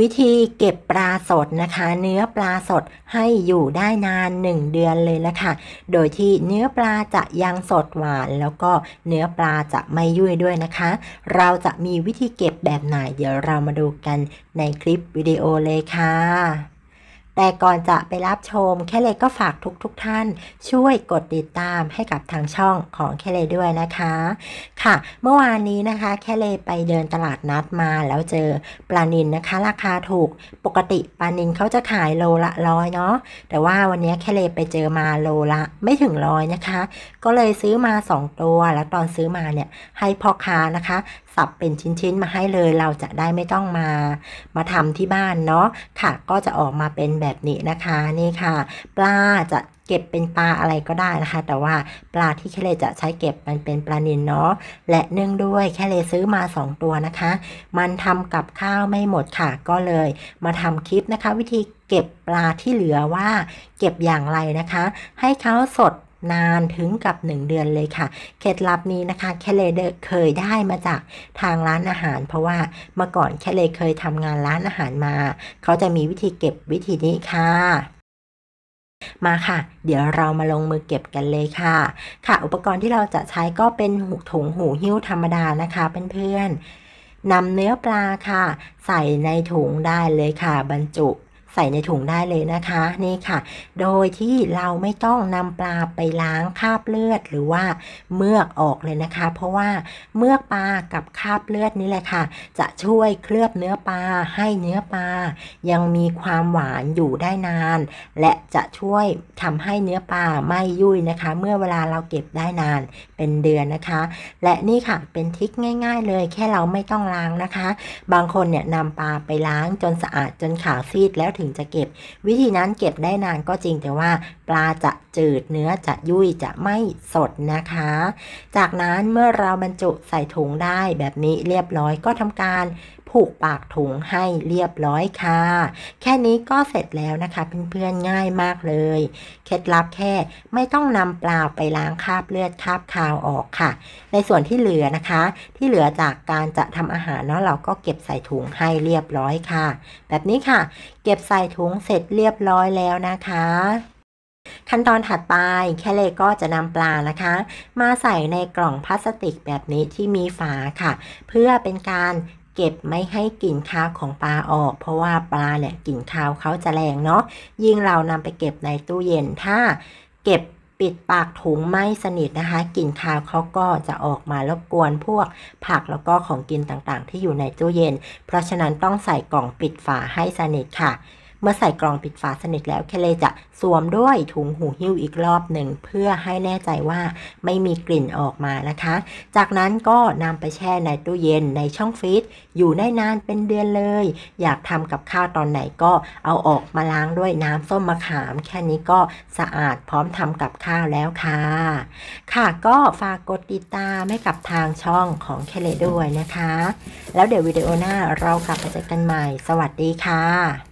วิธีเก็บปลาสดนะคะ เนื้อปลาสดให้อยู่ได้นาน 1 เดือนเลยละค่ะโดยที่เนื้อปลาจะยังสดหวาน แล้วก็เนื้อปลาจะไม่ยุ่ยด้วยนะคะ เราจะมีวิธีเก็บแบบไหนเดี๋ยวเรามาดูกันในคลิปวิดีโอเลยค่ะแต่ก่อนจะไปรับชมแค่เลก็ฝากทุกๆทท่านช่วย กดติดตามให้กับทางช่องของแค่เลด้วยนะคะ ค่ะ เมื่อวานนี้นะคะแค่เลไปเดินตลาดนัดมา แล้วเจอปลานินนะคะ ราคาถูกปกติปลานินเขาจะขายโลละร้อยเนาะแต่ว่าวันนี้แค่เลไปเจอมาโลละไม่ถึงร้อยนะคะ ก็เลยซื้อมา 2 ตัวแล้วตอนซื้อมาเนี่ยให้พ่อค้านะคะสับเป็นชิ้นๆมาให้เลยเราจะได้ไม่ต้องมามาทำที่บ้านเนาะค่ะ ก็จะออกมาเป็นแบบนี้นะคะนี่ค่ะ ปลาจะเก็บเป็นปลาอะไรก็ได้นะคะ แต่ว่าปลาที่แคเลจะใช้เก็บมันเป็นปลานิลเนาะและเนื่องด้วยแคเลซื้อมา 2 ตัวนะคะ มันทำกับข้าวไม่หมดค่ะก็เลยมาทำคลิปนะคะ วิธีเก็บปลาที่เหลือว่า เก็บอย่างไรนะคะ ให้เขาสดนานถึงกับ 1 เดือนเลยค่ะเคล็ดลับนี้นะคะ แคเลเคยได้มาจากทางร้านอาหาร เพราะว่าเมื่อก่อน แคเลเคยทำงานร้านอาหารมาเขาจะมีวิธีเก็บวิธีนี้ค่ะ มาค่ะ เดี๋ยวเรามาลงมือ เก็บกันเลยค่ะ ค่ะอุปกรณ์ที่เราจะใช้ก็เป็นหูถุงหูหิ้วธรรมดานะคะเพื่อนๆนำเนื้อปลาค่ะ ใส่ในถุงได้เลยค่ะ บรรจุใส่ ในถุงได้เลยนะคะนี่ค่ะ โดยที่เราไม่ต้องนำปลาไปล้างคราบเลือดหรือว่าเมือกออกเลยนะคะ เพราะว่าเมือกปลากับคราบเลือดนี่แหละค่ะ จะช่วยเคลือบเนื้อปลา ให้เนื้อปลายังมีความหวานอยู่ได้นาน และจะช่วยทำให้เนื้อปลาไม่ยุ่ยนะคะ เมื่อเวลาเราเก็บได้นานเป็นเดือนนะคะ และนี่ค่ะเป็นทิคง่าย ๆ เลย แค่เราไม่ต้องล้างนะคะ บางคนเนี่ยนำปลาไปล้างจนสะอาดจนขาวซีดแล้วึงจะเก็บวิธีนั้นเก็บได้นานก็จริงแต่ว่าปลาจะจืดเนื้อจะยุ่ยจะไม่สดนะคะ จากนั้นเมื่อเราบรรจุใส่ถุงได้แบบนี้เรียบร้อยก็ทำการผูกปากถุงให้เรียบร้อยค่ะ แค่นี้ก็เสร็จแล้วนะคะเพื่อนๆง่ายมากเลย เคล็ดลับแค่ไม่ต้องนำปลาไปล้างคราบเลือดคราบคาวออกค่ะ ในส่วนที่เหลือนะคะที่เหลือจากการจะทำอาหารเนาะเราก็เก็บใส่ถุงให้เรียบร้อยค่ะ แบบนี้ค่ะเก็บใส่ถุงเสร็จเรียบร้อยแล้วนะคะ ขั้นตอนถัดไปแคเลก็จะนำปลานะคะ มาใส่ในกล่องพลาสติกแบบนี้ที่มีฝาค่ะ เพื่อเป็นการเก็บไม่ให้กลิ่นคาวของปลาออก เพราะว่าปลาเนี่ยกลิ่นคาวเขาจะแรงเนาะยิ่งเรานำไปเก็บในตู้เย็นถ้า เก็บปิดปากถุงไม่สนิทนะคะกลิ่นคาวเขาก็จะออกมารบกวนพวกผักแล้วก็ของกินต่างๆ ที่อยู่ในตู้เย็น เพราะฉะนั้นต้องใส่กล่องปิดฝาให้สนิทค่ะเมื่อใส่กล่องปิดฝาสนิทแล้วเคเลจะสวมด้วยถุงหูหิ้วอีกรอบหนึ่งเพื่อให้แน่ใจว่าไม่มีกลิ่นออกมานะคะ จากนั้นก็นำไปแช่ในตู้เย็นในช่องฟรีซอยู่ได้นานเป็นเดือนเลย อยากทำกับข้าวตอนไหนก็เอาออกมาล้างด้วยน้ำส้มมะขาม แค่นี้ก็สะอาดพร้อมทำกับข้าวแล้วค่ะ ค่ะก็ฝากกดติดตามให้กับทางช่องของเคเลด้วยนะคะ แล้วเดี๋ยววิดีโอหน้าเรากลับมาเจอกันใหม่ สวัสดีค่ะ